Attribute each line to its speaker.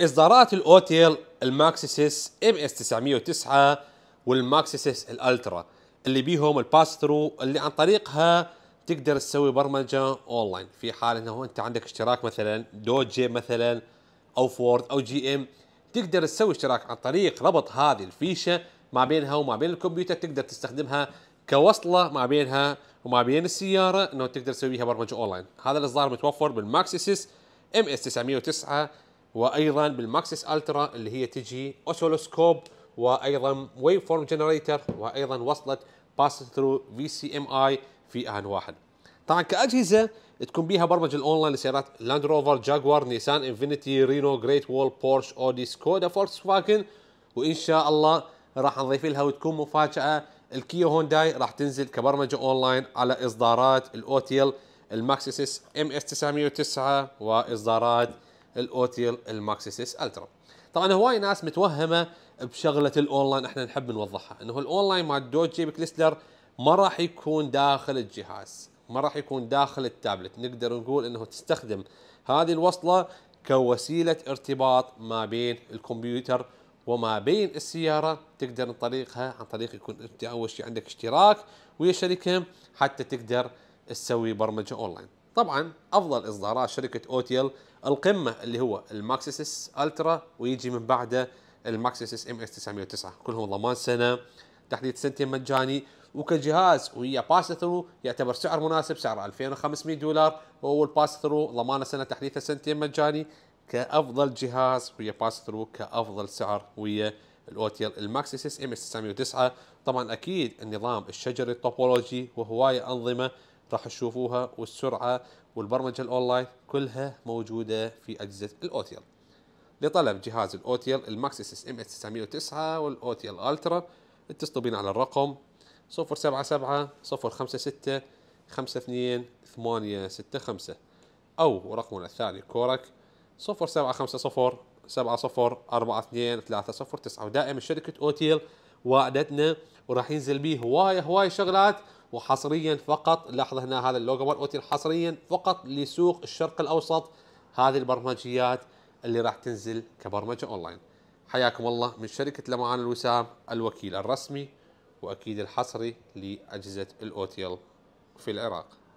Speaker 1: اصدارات الاوتيل الماكسيسيس ام اس 909 والماكسيسيس الالترا اللي بيهم الباس ثرو اللي عن طريقها تقدر تسوي برمجه اونلاين في حال انه انت عندك اشتراك مثلا دوجي مثلا او فورد او جي ام تقدر تسوي اشتراك عن طريق ربط هذه الفيشه ما بينها وما بين الكمبيوتر تقدر تستخدمها كوصله ما بينها وما بين السياره انه تقدر تسويها برمجه اونلاين هذا الاصدار متوفر بالماكسيسيس ام اس 909 وايضا بالماكسس الترا اللي هي تجي اوسيلوسكوب وايضا ويف فورم جنريتر وايضا وصلت باس ثرو في سي ام اي في ان واحد. طبعا كاجهزه تكون بيها برمجه الاونلاين لسيارات لاند روفر، جاكوار، نيسان، انفينيتي، رينو، جريت وول، بورش، اودي، سكودا، فولكس فاجن وان شاء الله راح نضيف لها وتكون مفاجاه الكيو هونداي راح تنزل كبرمجه اونلاين على اصدارات الاوتيل الماكسيس ام اس 909 واصدارات الاوتيل الماكسيس الترا طبعا هواي ناس متوهمه بشغله الاونلاين احنا نحب نوضحها انه الاونلاين مع دوج جيب كليستر ما راح يكون داخل الجهاز ما راح يكون داخل التابلت نقدر نقول انه تستخدم هذه الوصله كوسيله ارتباط ما بين الكمبيوتر وما بين السياره تقدر طريقها عن طريق يكون انت اول شيء عندك اشتراك ويا شركه حتى تقدر تسوي برمجه اونلاين طبعا افضل اصدارات شركه اوتيل القمه اللي هو الماكسيسس الترا ويجي من بعده الماكسيسس ام اس 909 كلهم ضمان سنه تحديد سنتين مجاني وكجهاز ويا باس ثرو يعتبر سعر مناسب سعره 2500 دولار وهو الباس ثرو ضمانه سنه تحديثه سنتين مجاني كافضل جهاز ويا باس ثرو كافضل سعر ويا الاوتيل الماكسيسس ام اس 909 طبعا اكيد النظام الشجري الطوبولوجي وهوايه انظمه راح تشوفوها والسرعه والبرمجه الاونلاين كلها موجوده في اجهزه الاوتيل لطلب جهاز الاوتيل الماكس اس اس ام 909 والاوتيل الترا اتصلوا بنا على الرقم 077 056 52 او رقمنا الثاني كورك 0750 309 ودائما شركه اوتيل وعدتنا وراح ينزل بيه هوايه هوايه شغلات وحصريا فقط لحظه هنا هذا اللوجو مال اوتيل حصريا فقط لسوق الشرق الاوسط هذه البرمجيات اللي راح تنزل كبرمجه اونلاين حياكم الله من شركه لمعان الوسام الوكيل الرسمي واكيد الحصري لاجهزه الاوتيل في العراق